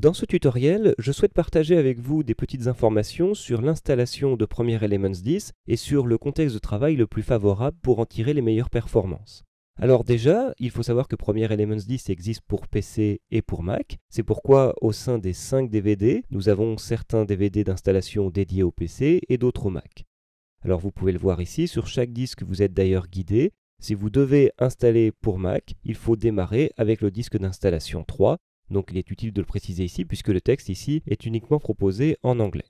Dans ce tutoriel, je souhaite partager avec vous des petites informations sur l'installation de Premier Elements 10 et sur le contexte de travail le plus favorable pour en tirer les meilleures performances. Alors déjà, il faut savoir que Premier Elements 10 existe pour PC et pour Mac. C'est pourquoi au sein des 5 DVD, nous avons certains DVD d'installation dédiés au PC et d'autres au Mac. Alors vous pouvez le voir ici, sur chaque disque vous êtes d'ailleurs guidé. Si vous devez installer pour Mac, il faut démarrer avec le disque d'installation 3 donc il est utile de le préciser ici puisque le texte ici est uniquement proposé en anglais.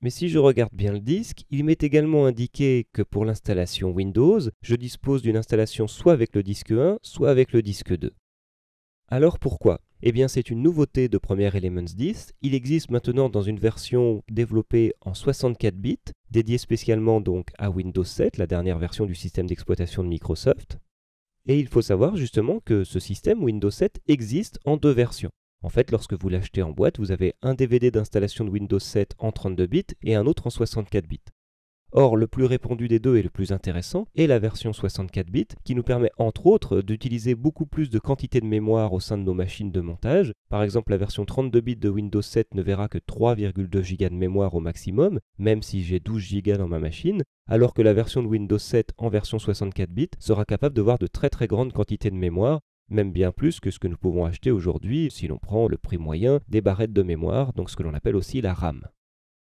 Mais si je regarde bien le disque, il m'est également indiqué que pour l'installation Windows, je dispose d'une installation soit avec le disque 1, soit avec le disque 2. Alors pourquoi eh bien, c'est une nouveauté de Premier Elements 10. Il existe maintenant dans une version développée en 64 bits, dédiée spécialement donc à Windows 7, la dernière version du système d'exploitation de Microsoft. Et il faut savoir justement que ce système Windows 7 existe en deux versions. En fait, lorsque vous l'achetez en boîte, vous avez un DVD d'installation de Windows 7 en 32 bits et un autre en 64 bits. Or, le plus répandu des deux et le plus intéressant est la version 64 bits, qui nous permet entre autres d'utiliser beaucoup plus de quantité de mémoire au sein de nos machines de montage. Par exemple, la version 32 bits de Windows 7 ne verra que 3,2 Go de mémoire au maximum, même si j'ai 12 gigas dans ma machine, alors que la version de Windows 7 en version 64 bits sera capable de voir de très très grandes quantités de mémoire, même bien plus que ce que nous pouvons acheter aujourd'hui si l'on prend le prix moyen des barrettes de mémoire, donc ce que l'on appelle aussi la RAM.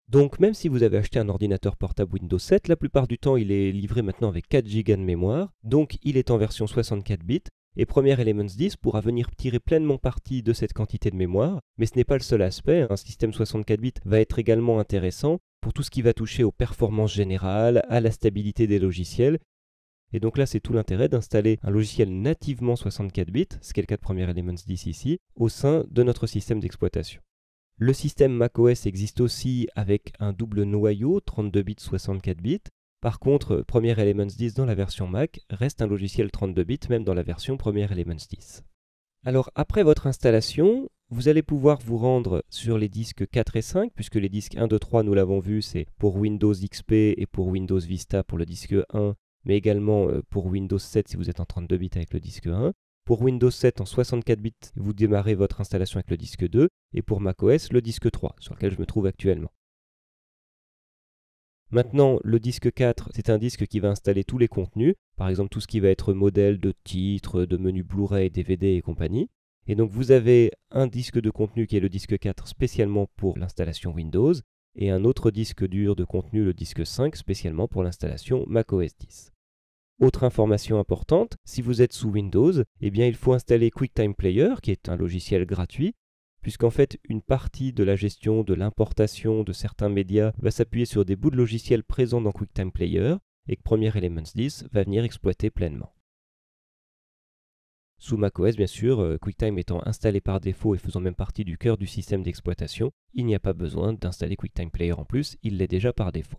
Donc même si vous avez acheté un ordinateur portable Windows 7, la plupart du temps il est livré maintenant avec 4 Go de mémoire, donc il est en version 64 bits, et Premiere Elements 10 pourra venir tirer pleinement parti de cette quantité de mémoire, mais ce n'est pas le seul aspect, hein. un système 64 bits va être également intéressant pour tout ce qui va toucher aux performances générales, à la stabilité des logiciels, et donc là, c'est tout l'intérêt d'installer un logiciel nativement 64 bits, ce qui le cas de Premiere Elements 10 ici, au sein de notre système d'exploitation. Le système macOS existe aussi avec un double noyau 32 bits 64 bits. Par contre, Premier Elements 10 dans la version Mac reste un logiciel 32 bits même dans la version Premier Elements 10. Alors après votre installation, vous allez pouvoir vous rendre sur les disques 4 et 5, puisque les disques 1, 2, 3, nous l'avons vu, c'est pour Windows XP et pour Windows Vista pour le disque 1, mais également euh, pour Windows 7 si vous êtes en 32 bits avec le disque 1. Pour Windows 7 en 64 bits, vous démarrez votre installation avec le disque 2, et pour macOS le disque 3 sur lequel je me trouve actuellement. Maintenant, le disque 4, c'est un disque qui va installer tous les contenus, par exemple tout ce qui va être modèle de titres, de menus Blu-ray, DVD et compagnie. Et donc vous avez un disque de contenu qui est le disque 4 spécialement pour l'installation Windows, et un autre disque dur de contenu, le disque 5, spécialement pour l'installation macOS 10. Autre information importante, si vous êtes sous Windows, eh bien il faut installer QuickTime Player, qui est un logiciel gratuit, puisqu'en fait une partie de la gestion de l'importation de certains médias va s'appuyer sur des bouts de logiciels présents dans QuickTime Player et que Premier Elements 10 va venir exploiter pleinement. Sous macOS, bien sûr, euh, QuickTime étant installé par défaut et faisant même partie du cœur du système d'exploitation, il n'y a pas besoin d'installer QuickTime Player en plus, il l'est déjà par défaut.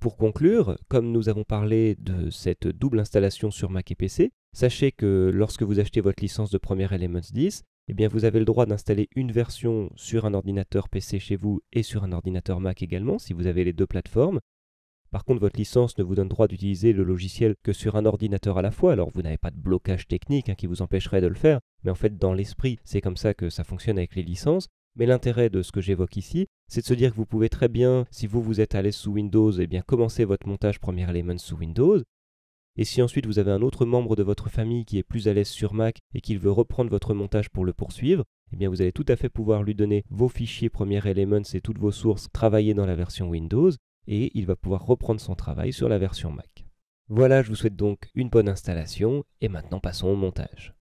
Pour conclure, comme nous avons parlé de cette double installation sur Mac et PC, sachez que lorsque vous achetez votre licence de Premier Elements 10, eh bien vous avez le droit d'installer une version sur un ordinateur PC chez vous et sur un ordinateur Mac également, si vous avez les deux plateformes. Par contre, votre licence ne vous donne droit d'utiliser le logiciel que sur un ordinateur à la fois, alors vous n'avez pas de blocage technique hein, qui vous empêcherait de le faire, mais en fait dans l'esprit, c'est comme ça que ça fonctionne avec les licences. Mais l'intérêt de ce que j'évoque ici, c'est de se dire que vous pouvez très bien, si vous vous êtes allé sous Windows, eh bien commencer votre montage Premiere Elements sous Windows, et si ensuite vous avez un autre membre de votre famille qui est plus à l'aise sur Mac et qu'il veut reprendre votre montage pour le poursuivre, eh bien vous allez tout à fait pouvoir lui donner vos fichiers Premiere Elements et toutes vos sources travaillées dans la version Windows et il va pouvoir reprendre son travail sur la version Mac. Voilà, je vous souhaite donc une bonne installation et maintenant passons au montage.